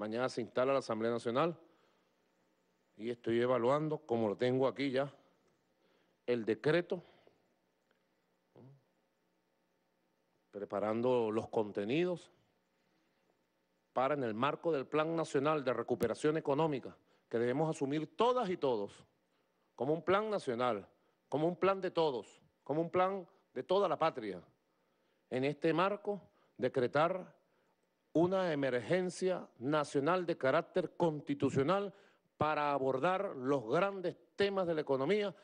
Mañana se instala la Asamblea Nacional y estoy evaluando, como lo tengo aquí ya, el decreto, preparando los contenidos para en el marco del Plan Nacional de Recuperación Económica, que debemos asumir todas y todos, como un plan nacional, como un plan de todos, como un plan de toda la patria. En este marco, decretar una emergencia nacional de carácter constitucional para abordar los grandes temas de la economía